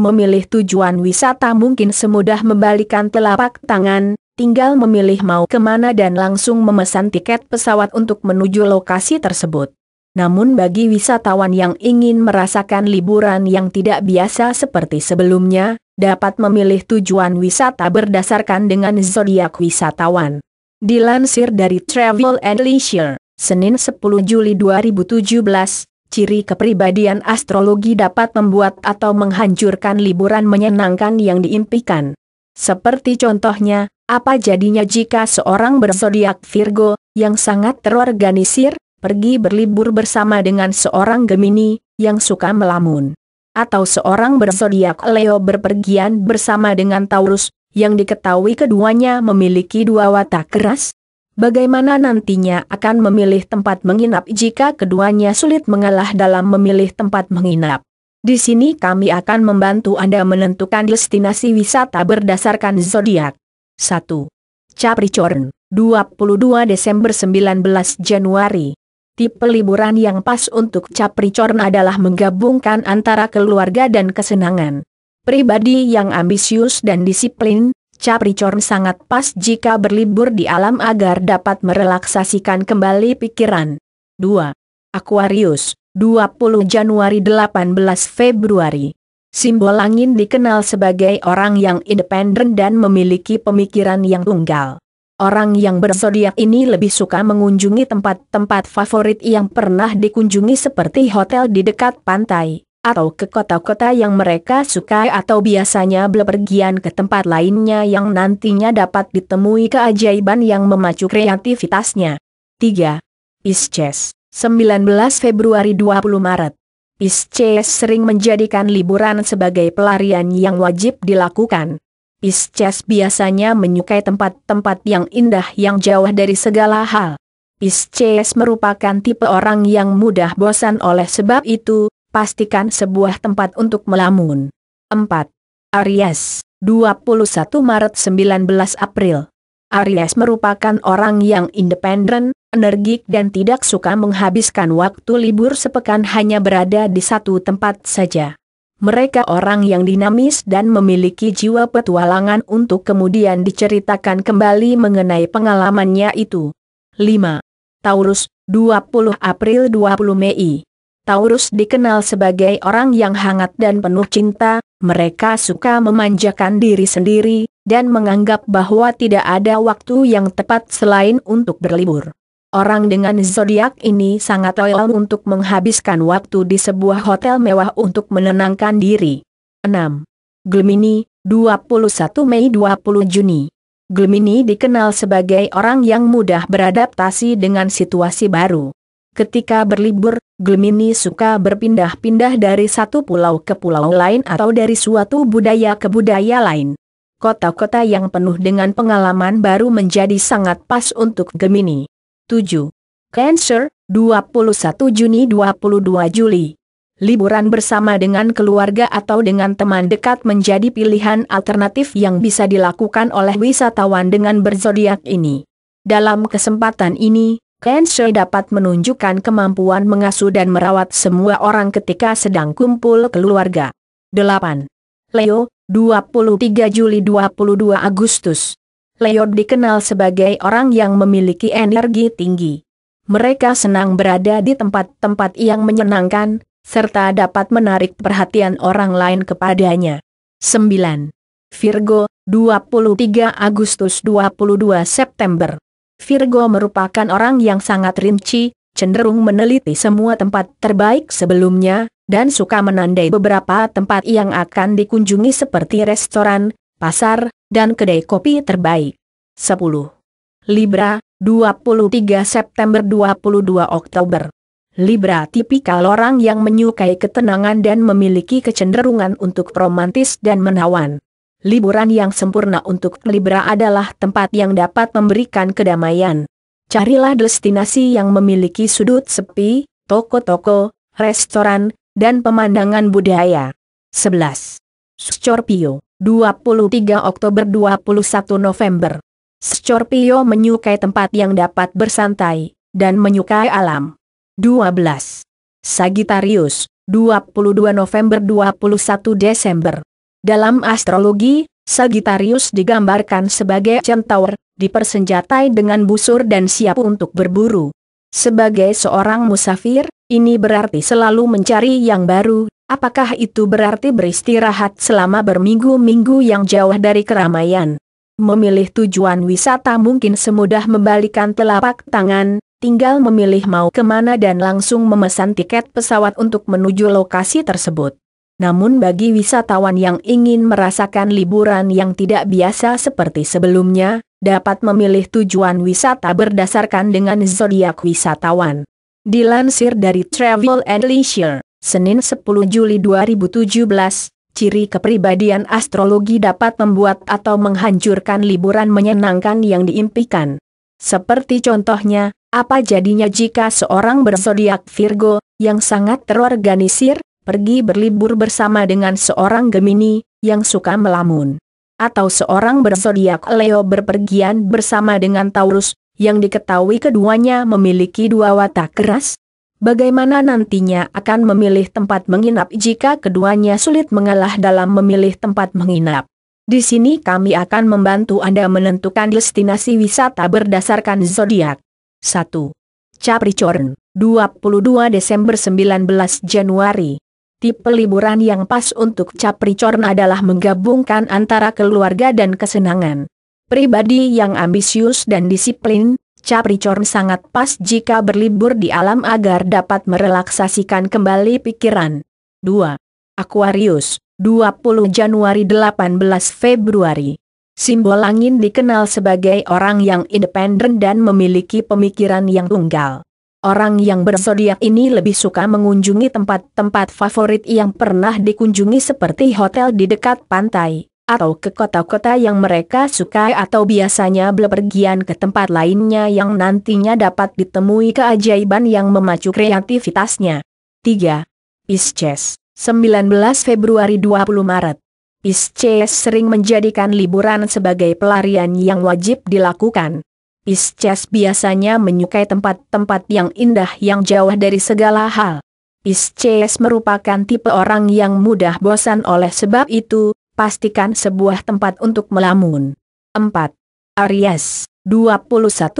memilih tujuan wisata mungkin semudah membalikan telapak tangan, tinggal memilih mau kemana dan langsung memesan tiket pesawat untuk menuju lokasi tersebut. Namun bagi wisatawan yang ingin merasakan liburan yang tidak biasa seperti sebelumnya, dapat memilih tujuan wisata berdasarkan dengan zodiak wisatawan. Dilansir dari Travel and Leisure, Senin 10 Juli 2017, ciri kepribadian astrologi dapat membuat atau menghancurkan liburan menyenangkan yang diimpikan. Seperti contohnya, apa jadinya jika seorang berzodiak Virgo, yang sangat terorganisir, pergi berlibur bersama dengan seorang Gemini, yang suka melamun. Atau seorang berzodiak Leo berpergian bersama dengan Taurus, yang diketahui keduanya memiliki dua watak keras, Bagaimana nantinya akan memilih tempat menginap jika keduanya sulit mengalah dalam memilih tempat menginap? Di sini kami akan membantu Anda menentukan destinasi wisata berdasarkan zodiak. 1. Capricorn, 22 Desember 19 Januari. Tipe liburan yang pas untuk Capricorn adalah menggabungkan antara keluarga dan kesenangan. Pribadi yang ambisius dan disiplin, Capricorn sangat pas jika berlibur di alam agar dapat merelaksasikan kembali pikiran. 2. Aquarius, 20 Januari 18 Februari. Simbol angin dikenal sebagai orang yang independen dan memiliki pemikiran yang tunggal. Orang yang berzodiak ini lebih suka mengunjungi tempat-tempat favorit yang pernah dikunjungi seperti hotel di dekat pantai, atau ke kota-kota yang mereka sukai atau biasanya bepergian ke tempat lainnya yang nantinya dapat ditemui keajaiban yang memacu kreativitasnya. 3. Pisces 19 Februari 20 Maret Pisces sering menjadikan liburan sebagai pelarian yang wajib dilakukan. Pisces biasanya menyukai tempat-tempat yang indah yang jauh dari segala hal. Pisces merupakan tipe orang yang mudah bosan oleh sebab itu, pastikan sebuah tempat untuk melamun. 4. Aries, 21 Maret 19 April. Aries merupakan orang yang independen, energik dan tidak suka menghabiskan waktu libur sepekan hanya berada di satu tempat saja. Mereka orang yang dinamis dan memiliki jiwa petualangan untuk kemudian diceritakan kembali mengenai pengalamannya itu. 5. Taurus, 20 April 20 Mei. Taurus dikenal sebagai orang yang hangat dan penuh cinta, mereka suka memanjakan diri sendiri, dan menganggap bahwa tidak ada waktu yang tepat selain untuk berlibur. Orang dengan zodiak ini sangat loyal untuk menghabiskan waktu di sebuah hotel mewah untuk menenangkan diri. 6. Gemini, 21 Mei 20 Juni Gemini dikenal sebagai orang yang mudah beradaptasi dengan situasi baru. Ketika berlibur, Gemini suka berpindah-pindah dari satu pulau ke pulau lain atau dari suatu budaya ke budaya lain. Kota-kota yang penuh dengan pengalaman baru menjadi sangat pas untuk Gemini. 7. Cancer, 21 Juni 22 Juli. Liburan bersama dengan keluarga atau dengan teman dekat menjadi pilihan alternatif yang bisa dilakukan oleh wisatawan dengan berzodiak ini. Dalam kesempatan ini, Ken dapat menunjukkan kemampuan mengasuh dan merawat semua orang ketika sedang kumpul keluarga. 8. Leo, 23 Juli 22 Agustus Leo dikenal sebagai orang yang memiliki energi tinggi. Mereka senang berada di tempat-tempat yang menyenangkan, serta dapat menarik perhatian orang lain kepadanya. 9. Virgo, 23 Agustus 22 September Virgo merupakan orang yang sangat rinci, cenderung meneliti semua tempat terbaik sebelumnya, dan suka menandai beberapa tempat yang akan dikunjungi seperti restoran, pasar, dan kedai kopi terbaik. 10. Libra, 23 September 22 Oktober Libra tipikal orang yang menyukai ketenangan dan memiliki kecenderungan untuk romantis dan menawan liburan yang sempurna untuk Libra adalah tempat yang dapat memberikan kedamaian. Carilah destinasi yang memiliki sudut sepi, toko-toko, restoran, dan pemandangan budaya. 11. Scorpio, 23 Oktober 21 November. Scorpio menyukai tempat yang dapat bersantai, dan menyukai alam. 12. Sagittarius, 22 November 21 Desember. Dalam astrologi, Sagittarius digambarkan sebagai centaur, dipersenjatai dengan busur dan siap untuk berburu. Sebagai seorang musafir, ini berarti selalu mencari yang baru, apakah itu berarti beristirahat selama berminggu-minggu yang jauh dari keramaian. Memilih tujuan wisata mungkin semudah membalikan telapak tangan, tinggal memilih mau kemana dan langsung memesan tiket pesawat untuk menuju lokasi tersebut. Namun bagi wisatawan yang ingin merasakan liburan yang tidak biasa seperti sebelumnya, dapat memilih tujuan wisata berdasarkan dengan zodiak wisatawan. Dilansir dari Travel and Leisure, Senin 10 Juli 2017, ciri kepribadian astrologi dapat membuat atau menghancurkan liburan menyenangkan yang diimpikan. Seperti contohnya, apa jadinya jika seorang berzodiak Virgo, yang sangat terorganisir, pergi berlibur bersama dengan seorang Gemini, yang suka melamun. Atau seorang berzodiak Leo berpergian bersama dengan Taurus, yang diketahui keduanya memiliki dua watak keras? Bagaimana nantinya akan memilih tempat menginap jika keduanya sulit mengalah dalam memilih tempat menginap? Di sini kami akan membantu Anda menentukan destinasi wisata berdasarkan zodiak. 1. Capricorn, 22 Desember 19 Januari Tipe liburan yang pas untuk Capricorn adalah menggabungkan antara keluarga dan kesenangan. Pribadi yang ambisius dan disiplin, Capricorn sangat pas jika berlibur di alam agar dapat merelaksasikan kembali pikiran. 2. Aquarius, 20 Januari 18 Februari Simbol angin dikenal sebagai orang yang independen dan memiliki pemikiran yang tunggal. Orang yang bersodiak ini lebih suka mengunjungi tempat-tempat favorit yang pernah dikunjungi seperti hotel di dekat pantai, atau ke kota-kota yang mereka suka atau biasanya bepergian ke tempat lainnya yang nantinya dapat ditemui keajaiban yang memacu kreativitasnya. 3. Pisces 19 Februari 20 Maret Pisces sering menjadikan liburan sebagai pelarian yang wajib dilakukan Pisces biasanya menyukai tempat-tempat yang indah yang jauh dari segala hal. Pisces merupakan tipe orang yang mudah bosan oleh sebab itu, pastikan sebuah tempat untuk melamun. 4. Aries, 21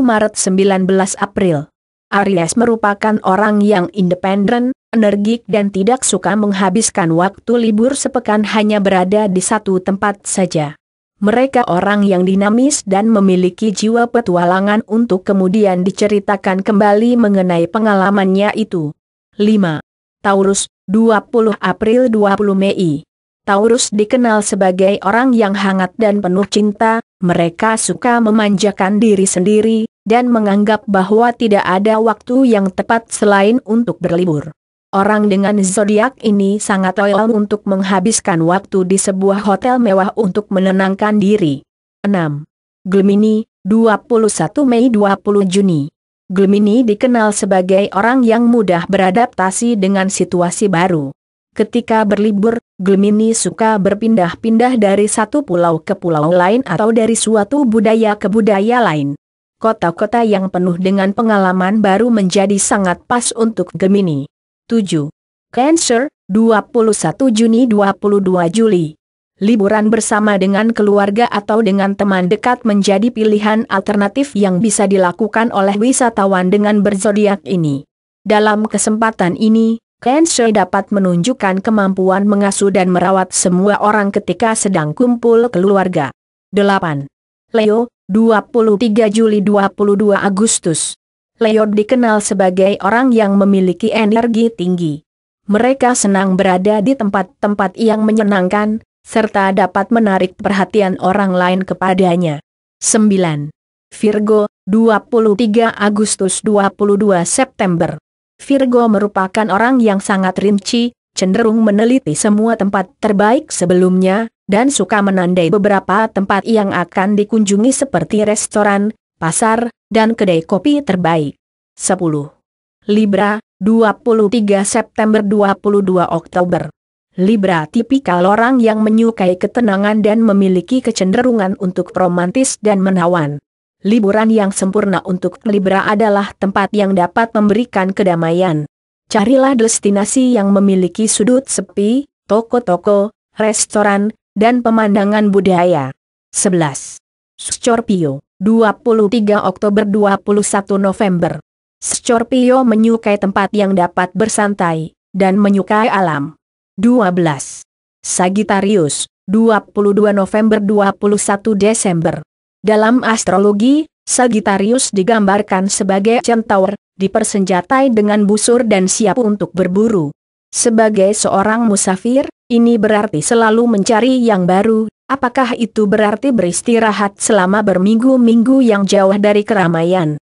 Maret 19 April Aries merupakan orang yang independen, energik dan tidak suka menghabiskan waktu libur sepekan hanya berada di satu tempat saja. Mereka orang yang dinamis dan memiliki jiwa petualangan untuk kemudian diceritakan kembali mengenai pengalamannya itu. 5. Taurus, 20 April 20 Mei Taurus dikenal sebagai orang yang hangat dan penuh cinta, mereka suka memanjakan diri sendiri, dan menganggap bahwa tidak ada waktu yang tepat selain untuk berlibur. Orang dengan zodiak ini sangat loyal untuk menghabiskan waktu di sebuah hotel mewah untuk menenangkan diri. 6. Gemini, 21 Mei 20 Juni. Gemini dikenal sebagai orang yang mudah beradaptasi dengan situasi baru. Ketika berlibur, Gemini suka berpindah-pindah dari satu pulau ke pulau lain atau dari suatu budaya ke budaya lain. Kota-kota yang penuh dengan pengalaman baru menjadi sangat pas untuk Gemini. 7. Cancer, 21 Juni 22 Juli. Liburan bersama dengan keluarga atau dengan teman dekat menjadi pilihan alternatif yang bisa dilakukan oleh wisatawan dengan berzodiak ini. Dalam kesempatan ini, Cancer dapat menunjukkan kemampuan mengasuh dan merawat semua orang ketika sedang kumpul keluarga. 8. Leo, 23 Juli 22 Agustus. Leo dikenal sebagai orang yang memiliki energi tinggi. Mereka senang berada di tempat-tempat yang menyenangkan, serta dapat menarik perhatian orang lain kepadanya. 9. Virgo, 23 Agustus 22 September Virgo merupakan orang yang sangat rinci, cenderung meneliti semua tempat terbaik sebelumnya, dan suka menandai beberapa tempat yang akan dikunjungi seperti restoran, pasar, dan kedai kopi terbaik. 10. Libra, 23 September 22 Oktober Libra tipikal orang yang menyukai ketenangan dan memiliki kecenderungan untuk romantis dan menawan. Liburan yang sempurna untuk Libra adalah tempat yang dapat memberikan kedamaian. Carilah destinasi yang memiliki sudut sepi, toko-toko, restoran, dan pemandangan budaya. 11. Scorpio 23 Oktober 21 November. Scorpio menyukai tempat yang dapat bersantai, dan menyukai alam. 12. Sagittarius, 22 November 21 Desember. Dalam astrologi, Sagittarius digambarkan sebagai centaur, dipersenjatai dengan busur dan siap untuk berburu. Sebagai seorang musafir, ini berarti selalu mencari yang baru Apakah itu berarti beristirahat selama berminggu-minggu yang jauh dari keramaian?